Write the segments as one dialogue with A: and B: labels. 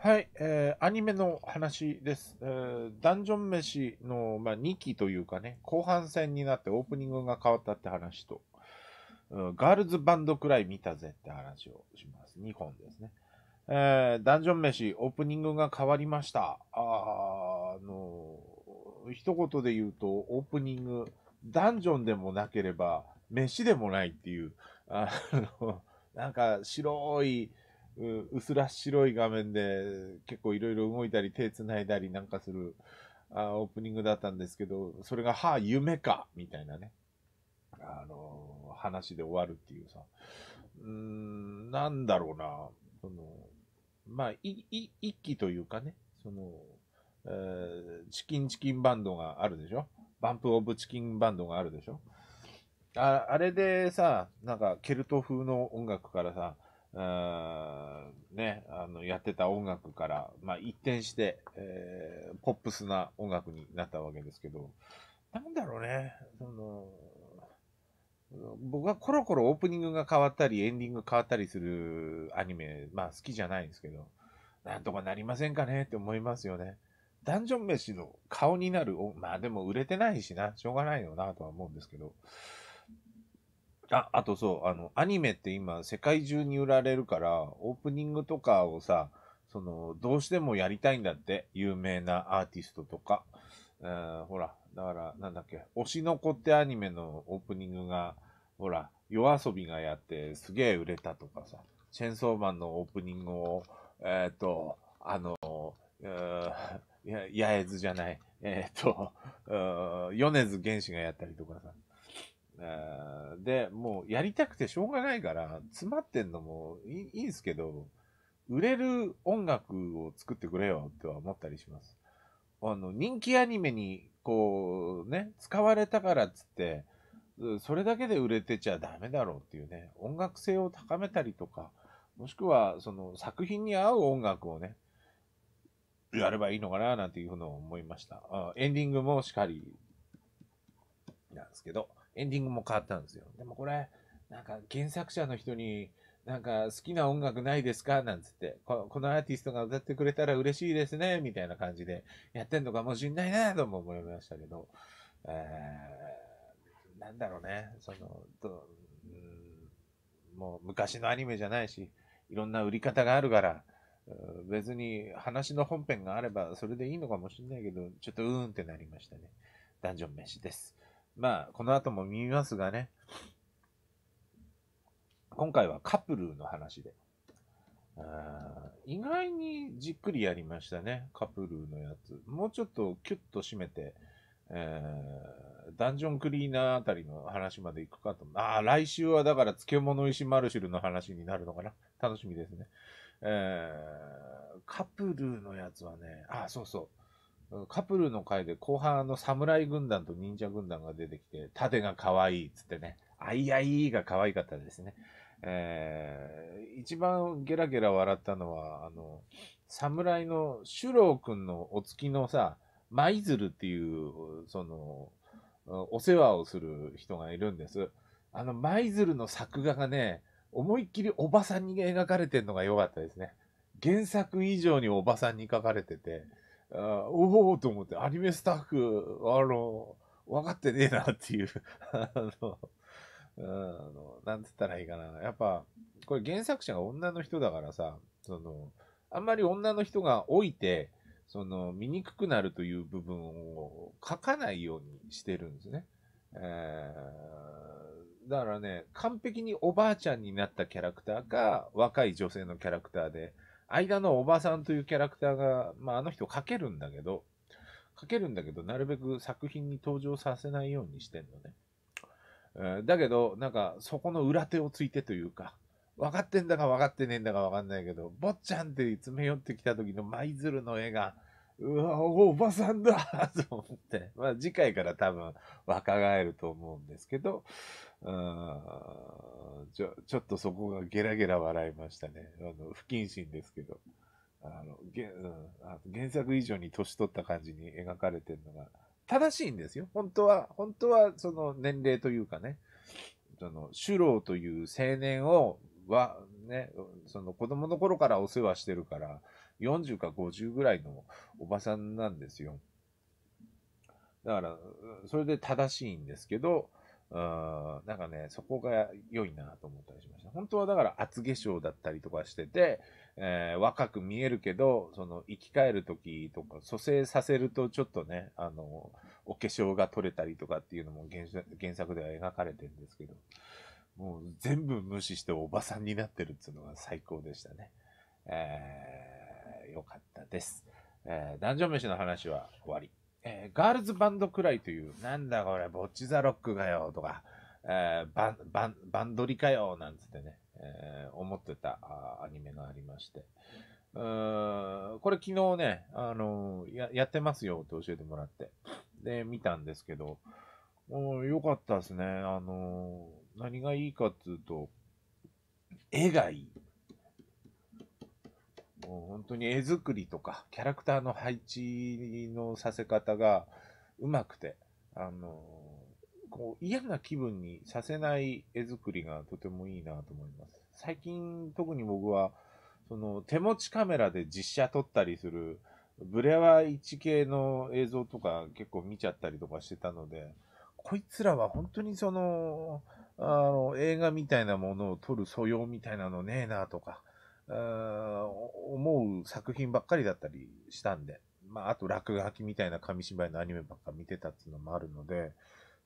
A: はい、えー、アニメの話です。えー、ダンジョン飯の、まあ、2期というかね、後半戦になってオープニングが変わったって話と、うん、ガールズバンドくらい見たぜって話をします。2本ですね。えー、ダンジョン飯、オープニングが変わりました。ああの一言で言うと、オープニング、ダンジョンでもなければ、飯でもないっていう、あの、なんか白い、薄ら白い画面で結構いろいろ動いたり手つないだりなんかするあオープニングだったんですけど、それが、はあ、夢かみたいなね、あのー、話で終わるっていうさ、うーん、なんだろうな、その、まあ、い、い、一期というかね、その、えー、チキンチキンバンドがあるでしょバンプオブチキンバンドがあるでしょああれでさ、なんかケルト風の音楽からさ、ね、あの、やってた音楽から、まあ、一転して、えー、ポップスな音楽になったわけですけど、なんだろうね、その、僕はコロコロオープニングが変わったり、エンディング変わったりするアニメ、まあ好きじゃないんですけど、なんとかなりませんかねって思いますよね。ダンジョン飯の顔になる、まあでも売れてないしな、しょうがないよなとは思うんですけど、あ、あとそう、あの、アニメって今、世界中に売られるから、オープニングとかをさ、その、どうしてもやりたいんだって、有名なアーティストとか。うん、ほら、だから、なんだっけ、推しの子ってアニメのオープニングが、ほら、夜遊びがやって、すげえ売れたとかさ、チェンソーマンのオープニングを、えっ、ー、と、あの、えや、やえずじゃない、えっ、ー、と、米津玄師がやったりとかさ、で、もうやりたくてしょうがないから、詰まってんのもいいんすけど、売れる音楽を作ってくれよっては思ったりします。あの、人気アニメに、こう、ね、使われたからっつって、それだけで売れてちゃダメだろうっていうね、音楽性を高めたりとか、もしくは、その作品に合う音楽をね、やればいいのかななんていうふうに思いました。エンディングもしっかり、なんですけど。エンディングも変わったんですよ。でもこれ、なんか原作者の人に、なんか好きな音楽ないですかなんつってこ、このアーティストが歌ってくれたら嬉しいですね、みたいな感じでやってんのかもしんないなとも思いましたけど、えー、なんだろうね、その、うん、もう昔のアニメじゃないし、いろんな売り方があるから、別に話の本編があればそれでいいのかもしんないけど、ちょっとうーんってなりましたね。ダンジョン飯です。まあ、この後も見ますがね、今回はカップルの話で。意外にじっくりやりましたね、カップルのやつ。もうちょっとキュッと締めて、えー、ダンジョンクリーナーあたりの話まで行くかと。ああ、来週はだから漬物石マルシュルの話になるのかな。楽しみですね。えー、カップルのやつはね、あ、そうそう。カップルの回で後半あの侍軍団と忍者軍団が出てきて、盾が可愛いっつってね、あいあいが可愛かったですね。えー、一番ゲラゲラ笑ったのは、あの、侍のシュロー君のお付きのさ、舞鶴っていう、その、お世話をする人がいるんです。あの、舞鶴の作画がね、思いっきりおばさんに描かれてるのが良かったですね。原作以上におばさんに描かれてて、あおおと思って、アニメスタッフ、あの、分かってねえなっていうあの、うん、なんて言ったらいいかな。やっぱ、これ原作者が女の人だからさ、その、あんまり女の人が老いて、その、醜くなるという部分を書かないようにしてるんですね。えー、だからね、完璧におばあちゃんになったキャラクターか、若い女性のキャラクターで、間のおばさんというキャラクターが、まあ、あの人をかけるんだけど、かけるんだけど、なるべく作品に登場させないようにしてんのね。えー、だけど、なんか、そこの裏手をついてというか、分かってんだか分かってねえんだか分かんないけど、坊ちゃんって詰め寄ってきた時の舞鶴の絵が、うわ、おばさんだ と思って。まあ次回から多分若返ると思うんですけど、うんちょちょっとそこがゲラゲラ笑いましたね。あの不謹慎ですけど。あのげうん、あ原作以上に年取った感じに描かれてるのが正しいんですよ。本当は、本当はその年齢というかね、その主老という青年をは、ね、その子供の頃からお世話してるから、40か50ぐらいのおばさんなんですよ。だから、それで正しいんですけど、なんかね、そこが良いなと思ったりしました。本当はだから厚化粧だったりとかしてて、えー、若く見えるけど、その生き返る時とか、蘇生させるとちょっとね、あの、お化粧が取れたりとかっていうのも原原作では描かれてるんですけど、もう全部無視しておばさんになってるっていうのが最高でしたね。えーえー、かったです。えー、男飯の話は終わり。えー、ガールズバンドくらいという、なんだこれ、ボッチザロックがよ、とか、えー、バン、ババンドリかよ、なんつってね、えー、思ってたあアニメがありまして。うん、これ昨日ね、あのー、や、やってますよって教えてもらって。で、見たんですけど、も良かったですね。あのー、何がいいかっていうと、絵がいい。もう本当に絵作りとか、キャラクターの配置のさせ方がうまくて、あの、こう嫌な気分にさせない絵作りがとてもいいなと思います。最近特に僕は、その手持ちカメラで実写撮ったりする、ブレワ1系の映像とか結構見ちゃったりとかしてたので、こいつらは本当にその、あの、映画みたいなものを撮る素養みたいなのねえなとか、思う作品ばっかりだったりしたんで、まあ、あと落書きみたいな紙芝居のアニメばっか見てたっていうのもあるので、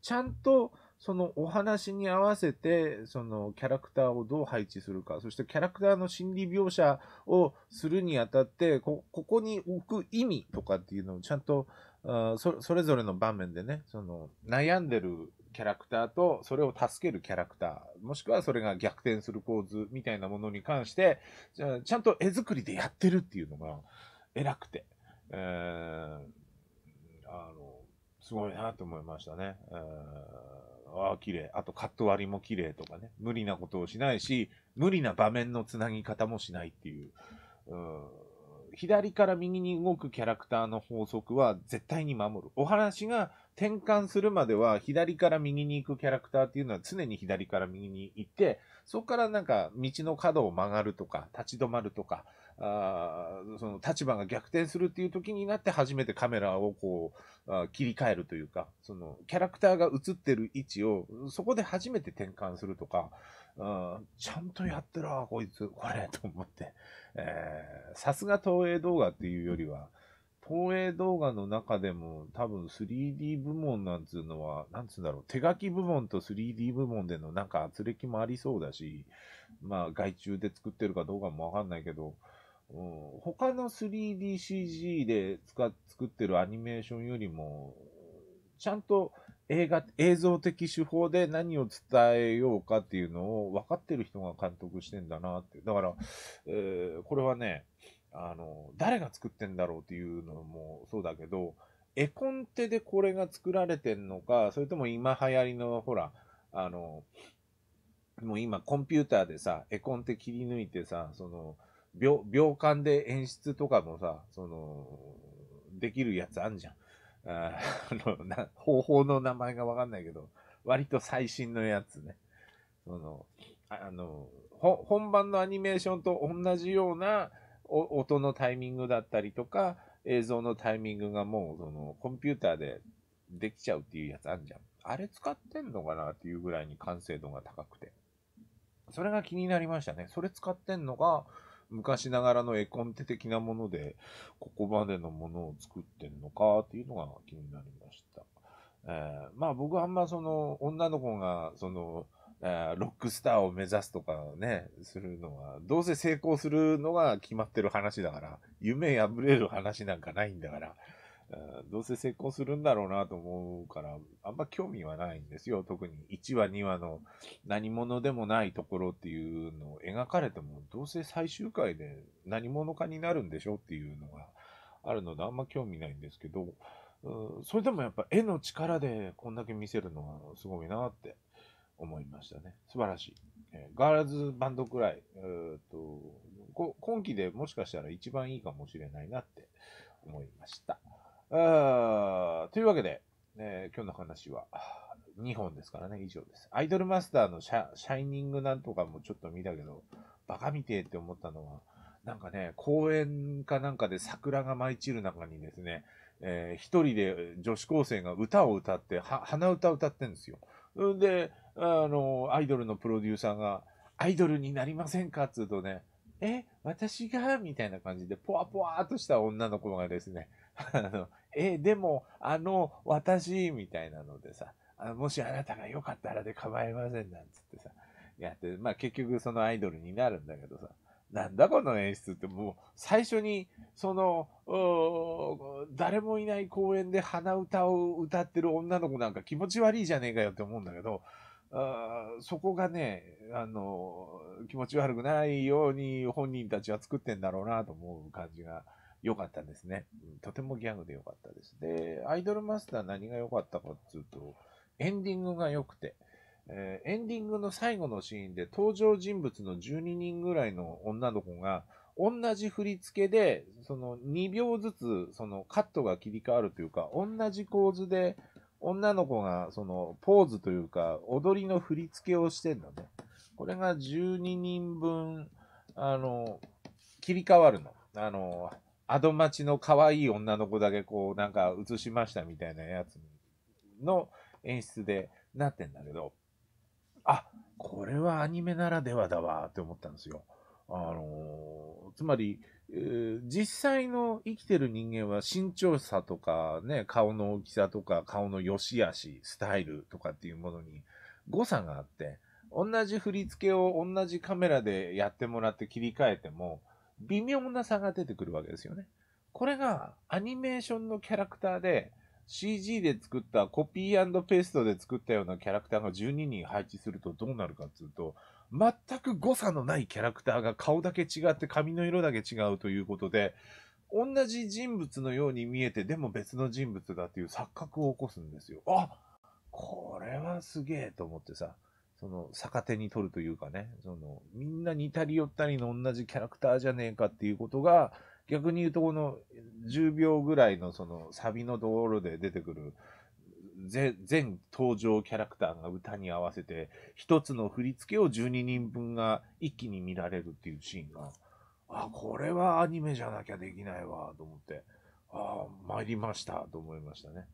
A: ちゃんとそのお話に合わせて、そのキャラクターをどう配置するか、そしてキャラクターの心理描写をするにあたって、ここに置く意味とかっていうのをちゃんと、あそそれぞれの場面でね、その悩んでるキャラクターと、それを助けるキャラクター、もしくはそれが逆転する構図みたいなものに関して、ちゃんと絵作りでやってるっていうのが偉くて、えー、あの、すごいなと思いましたね。えー、ああ、綺麗。あとカット割りも綺麗とかね。無理なことをしないし、無理な場面のつなぎ方もしないっていう。うん左から右に動くキャラクターの法則は絶対に守る。お話が転換するまでは左から右に行くキャラクターっていうのは常に左から右に行って、そこからなんか道の角を曲がるとか、立ち止まるとか、あその立場が逆転するっていう時になって初めてカメラをこうあ切り替えるというか、そのキャラクターが映ってる位置をそこで初めて転換するとか、ちゃんとやってるわ、こいつ、これ、と思って。さすが東映動画っていうよりは、放映動画の中でも多分 3D 部門なんつうのは、なんつうんだろう、手書き部門と 3D 部門でのなんか圧力もありそうだし、まあ外注で作ってるかどうかもわかんないけど、うん、他の 3DCG で使作ってるアニメーションよりも、ちゃんと映画、映像的手法で何を伝えようかっていうのを分かってる人が監督してんだなって。だから、えー、これはね、あの、誰が作ってんだろうっていうのもそうだけど、絵コンテでこれが作られてんのか、それとも今流行りの、ほら、あの、もう今コンピューターでさ、絵コンテ切り抜いてさ、その、秒、秒間で演出とかもさ、その、できるやつあんじゃん。あの、な、方法の名前がわかんないけど、割と最新のやつね。その、あの、本番のアニメーションと同じような、音のタイミングだったりとか、映像のタイミングがもう、その、コンピューターでできちゃうっていうやつあんじゃん。あれ使ってんのかなっていうぐらいに完成度が高くて。それが気になりましたね。それ使ってんのが、昔ながらの絵コンテ的なもので、ここまでのものを作ってんのかっていうのが気になりました。えー、まあ僕はあんまその、女の子が、その、ロックスターを目指すとかね、するのは、どうせ成功するのが決まってる話だから、夢破れる話なんかないんだから、どうせ成功するんだろうなと思うから、あんま興味はないんですよ。特に1話2話の何者でもないところっていうのを描かれても、どうせ最終回で何者かになるんでしょっていうのがあるので、あんま興味ないんですけど、それでもやっぱ絵の力でこんだけ見せるのはすごいなって思いましたね。素晴らしい。えー、ガールズバンドくらい、えーとこ、今期でもしかしたら一番いいかもしれないなって思いました。あというわけで、えー、今日の話は2本ですからね、以上です。アイドルマスターのシャシャイニングなんとかもちょっと見たけど、バカみてえって思ったのは、なんかね、公園かなんかで桜が舞い散る中にですね、えー、一人で女子高生が歌を歌って、は鼻歌歌ってんですよ。で、あの、アイドルのプロデューサーが、アイドルになりませんかっつうとね、え、私がみたいな感じで、ポワポワっとした女の子がですね、あの、え、でも、あの、私、みたいなのでさ、あもしあなたが良かったらで構いません、なんつってさ、やって、まあ結局そのアイドルになるんだけどさ、なんだこの演出ってもう最初にその誰もいない公園で鼻歌を歌ってる女の子なんか気持ち悪いじゃねえかよって思うんだけどあそこがね、あの、気持ち悪くないように本人たちは作ってんだろうなと思う感じが良かったですね。とてもギャグで良かったです。で、アイドルマスター何が良かったかっていうと、エンディングが良くて、えー、エンディングの最後のシーンで登場人物の12人ぐらいの女の子が、同じ振り付けで、その2秒ずつ、そのカットが切り替わるというか、同じ構図で女の子が、その、ポーズというか、踊りの振り付けをしてんのね。これが12人分、あの、切り替わるの。あの、アドマチの可愛い女の子だけこう、なんか映しましたみたいなやつの演出でなってんだけど、あ、これはアニメならではだわって思ったんですよ。あのつまり、実際の生きてる人間は身長差とかね、顔の大きさとか顔の良し悪し、スタイルとかっていうものに誤差があって、同じ振り付けを同じカメラでやってもらって切り替えても、微妙な差が出てくるわけですよね。これがアニメーションのキャラクターで CG で作ったコピーペーストで作ったようなキャラクターが12人配置するとどうなるかっていうと、全く誤差のないキャラクターが顔だけ違って髪の色だけ違うということで、同じ人物のように見えて、でも別の人物だっていう錯覚を起こすんですよ。あこれはすげえと思ってさ、その逆手に取るというかね、そのみんな似たり寄ったりの同じキャラクターじゃねえかっていうことが、逆に言うとこの10秒ぐらいのそのサビのところで出てくる、全登場キャラクターが歌に合わせて、一つの振り付けを12人分が一気に見られるっていうシーンが、あ、これはアニメじゃなきゃできないわ、と思って、ああ、参りました、と思いましたね。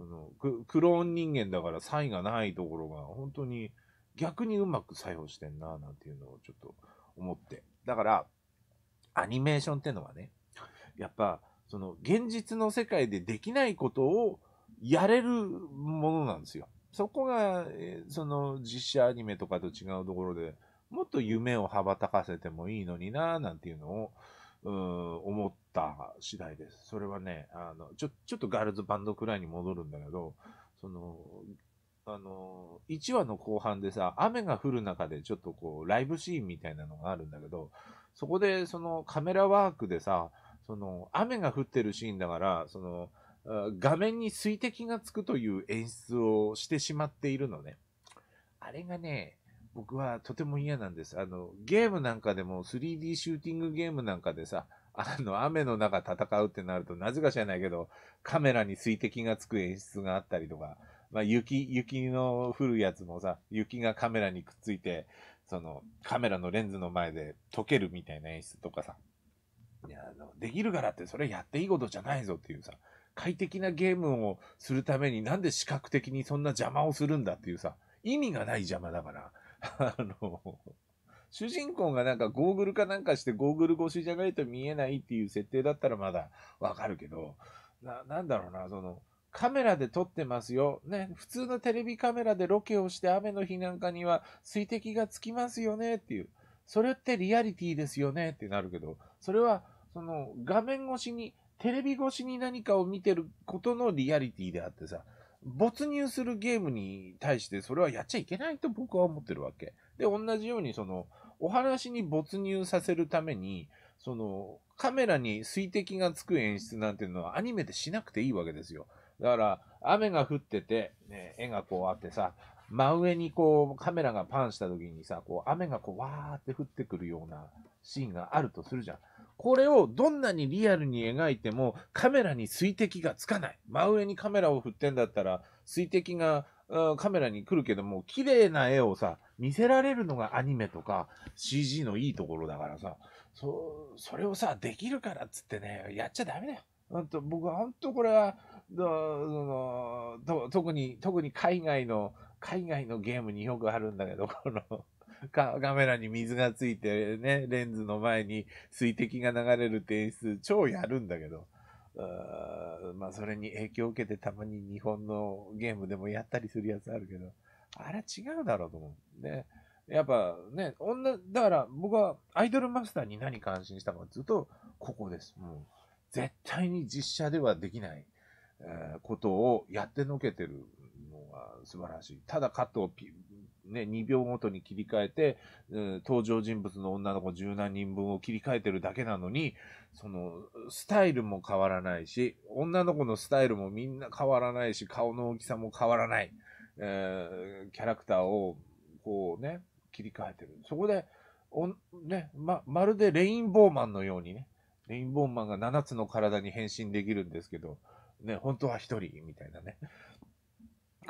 A: あのククローン人間だから才がないところが、本当に逆にうまく作用してんな、なんていうのをちょっと思って。だから、アニメーションってのはね、やっぱ、その現実の世界でできないことをやれるものなんですよ。そこが、その実写アニメとかと違うところで、もっと夢を羽ばたかせてもいいのにな、なんていうのを、うん、思った次第です。それはね、あの、ちょ、ちょっとガールズバンドくらいに戻るんだけど、その、あの、1話の後半でさ、雨が降る中でちょっとこう、ライブシーンみたいなのがあるんだけど、そこでそのカメラワークでさ、その、雨が降ってるシーンだから、その、画面に水滴がつくという演出をしてしまっているのね。あれがね、僕はとても嫌なんです。あの、ゲームなんかでも 3D シューティングゲームなんかでさ、あの、雨の中戦うってなると、なぜか知らないけど、カメラに水滴がつく演出があったりとか、まあ、雪、雪の降るやつもさ、雪がカメラにくっついて、その、カメラのレンズの前で溶けるみたいな演出とかさ、いや、あの、できるからってそれやっていいことじゃないぞっていうさ、快適なゲームをするためになんで視覚的にそんな邪魔をするんだっていうさ、意味がない邪魔だから。あの、主人公がなんかゴーグルかなんかしてゴーグル越しじゃないと見えないっていう設定だったらまだわかるけど、な、なんだろうな、その、カメラで撮ってますよ。ね、普通のテレビカメラでロケをして雨の日なんかには水滴がつきますよねっていう。それってリアリティですよねってなるけど、それは、その画面越しにテレビ越しに何かを見てることのリアリティであってさ、没入するゲームに対してそれはやっちゃいけないと僕は思ってるわけ。で、同じようにその、お話に没入させるために、その、カメラに水滴がつく演出なんていうのはアニメでしなくていいわけですよ。だから、雨が降ってて、ね、絵がこうあってさ、真上にこうカメラがパンした時にさ、こう雨がこうわーって降ってくるようなシーンがあるとするじゃん。これをどんなにリアルに描いてもカメラに水滴がつかない。真上にカメラを振ってんだったら水滴がカメラに来るけども、綺麗な絵をさ、見せられるのがアニメとか CG のいいところだからさ、そ、それをさ、できるからっつってね、やっちゃダメだよ。んと僕は本当これは、特に、特に海外の、海外のゲームによくあるんだけど、このカメラに水がついてね、レンズの前に水滴が流れるって演出、超やるんだけど、うまあ、それに影響を受けてたまに日本のゲームでもやったりするやつあるけど、あれ違うだろうと思う。ね。やっぱね、女、だから僕はアイドルマスターに何感心したかっていうと、ここです。もう、絶対に実写ではできない、えことをやってのけてるのが素晴らしい。ただカットをピね、2秒ごとに切り替えて、うん、登場人物の女の子10何人分を切り替えてるだけなのに、その、スタイルも変わらないし、女の子のスタイルもみんな変わらないし、顔の大きさも変わらない、えー、キャラクターを、こうね、切り替えてる。そこで、おね、ま、まるでレインボーマンのようにね、レインボーマンが7つの体に変身できるんですけど、ね、本当は1人みたいなね。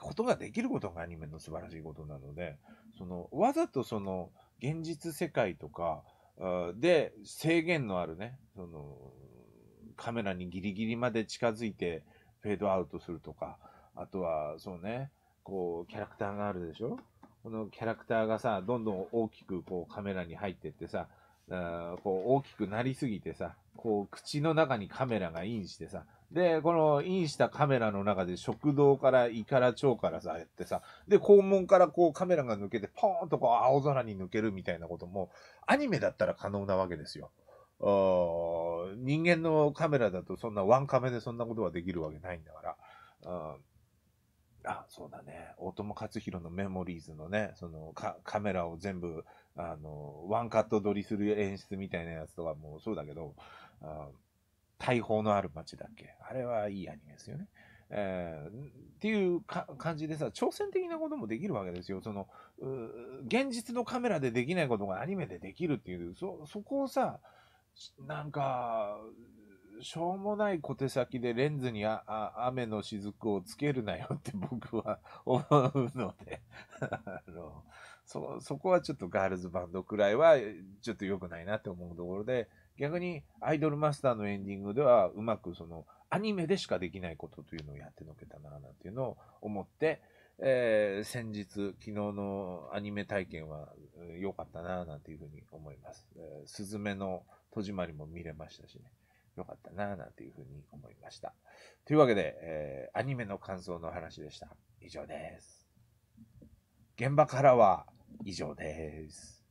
A: ことができることがアニメの素晴らしいことなので、その、わざとその、現実世界とか、で、制限のあるね、その、カメラにギリギリまで近づいて、フェードアウトするとか、あとは、そうね、こう、キャラクターがあるでしょこのキャラクターがさ、どんどん大きくこうカメラに入ってってさ、こう大きくなりすぎてさ、こう、口の中にカメラがインしてさ、で、このインしたカメラの中で食堂からイカラ町からさ、やってさ、で、肛門からこうカメラが抜けて、ポーンとこう青空に抜けるみたいなことも、アニメだったら可能なわけですよ。人間のカメラだとそんなワンカメでそんなことはできるわけないんだから。あ、そうだね。大友克弘のメモリーズのね、そのカカメラを全部、あの、ワンカット撮りする演出みたいなやつとかもそうだけど、大砲のある街だっけあれはいいアニメですよね。えー、っていう感じでさ、挑戦的なこともできるわけですよ。その、現実のカメラでできないことがアニメでできるっていう、そ、そこをさ、なんか、しょうもない小手先でレンズにああ雨の雫をつけるなよって 僕は思うので あのそ、そこはちょっとガールズバンドくらいはちょっと良くないなって思うところで、逆にアイドルマスターのエンディングではうまくそのアニメでしかできないことというのをやってのけたななんていうのを思って、えー、先日、昨日のアニメ体験は良かったななんていうふうに思います。えー、スズメの戸締まりも見れましたしね。良かったななんていうふうに思いました。というわけで、えー、アニメの感想の話でした。以上です。現場からは以上です。